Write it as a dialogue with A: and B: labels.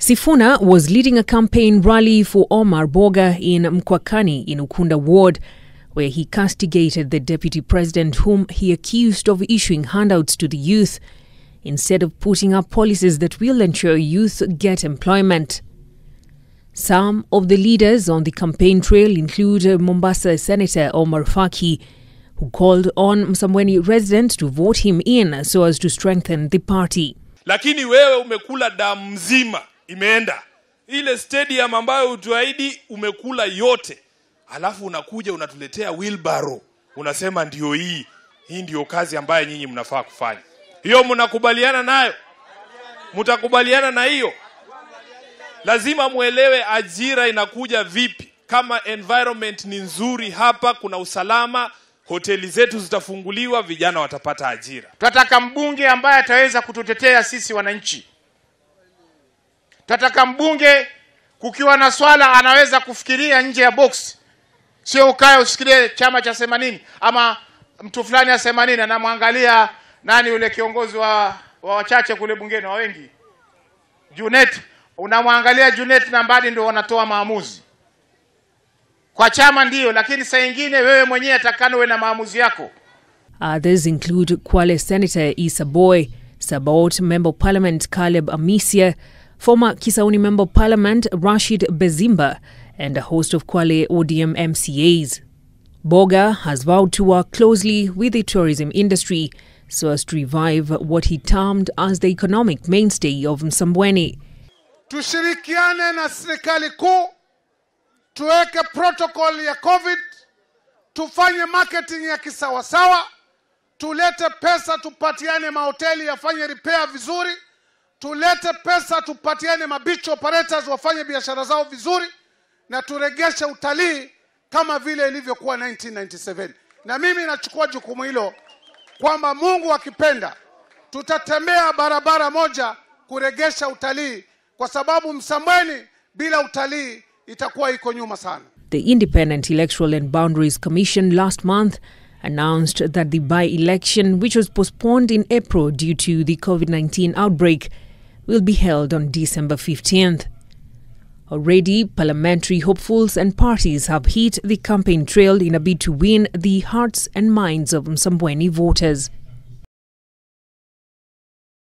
A: Sifuna was leading a campaign rally for Omar Boga in Mkwakani in Ukunda Ward, where he castigated the deputy president, whom he accused of issuing handouts to the youth instead of putting up policies that will ensure youth get employment. Some of the leaders on the campaign trail include Mombasa Senator Omar Faki who called on Msambweni resident to vote him in so as to strengthen the party.
B: Lakini wewe umekula damu mzima imeenda ile stadium ambayo utuahidi umekula yote, alafu unakuja unatuletea wheelbarrow, unasema ndio hii, hii ndio kazi ambayo nyinyi mnafaa kufanya. Hiyo mnakubaliana nayo? Mtakubaliana na hiyo? Lazima mwelewe ajira inakuja vipi. Kama environment ni nzuri hapa, kuna usalama, hoteli zetu zitafunguliwa, vijana watapata ajira. Tunataka mbunge ambaye ataweza kututetea sisi wananchi. Tunataka mbunge
C: kukiwa na swala anaweza kufikiria nje ya box, sio ukae usikirie chama cha themanini ama mtu fulani ya themanini anamwangalia nani yule kiongozi wa, wa wachache kule bungeni wa wengi Junet, unamwangalia Junet nambari ndio wanatoa maamuzi kwa chama ndiyo, lakini saa ingine wewe mwenyewe atakana uwe na maamuzi yako.
A: Others include Kwale Senator Isa Boy, Sabaot Member Parliament Caleb Amisia, former Kisauni Member Parliament Rashid Bezimba, and a host of Kwale ODM MCAs. Boga has vowed to work closely with the tourism industry so as to revive what he termed as the economic mainstay of Msambweni.
D: Tushirikiane na serikali kuu tuweke protocol ya COVID, tufanye marketing ya kisawasawa, tulete pesa tupatiane, mahoteli yafanye repair vizuri, tulete pesa tupatiane, mabichi operators wafanye biashara zao vizuri, na turegeshe utalii kama vile ilivyokuwa 1997. Na mimi nachukua jukumu hilo kwamba Mungu akipenda tutatembea barabara moja kuregesha utalii, kwa sababu Msambweni bila utalii itakuwa iko nyuma sana.
A: The Independent Electoral and Boundaries Commission last month announced that the by-election, which was postponed in April due to the COVID-19 outbreak, will be held on December 15th. Already, parliamentary hopefuls and parties have hit the campaign trail in a bid to win the hearts and minds of Msambweni voters.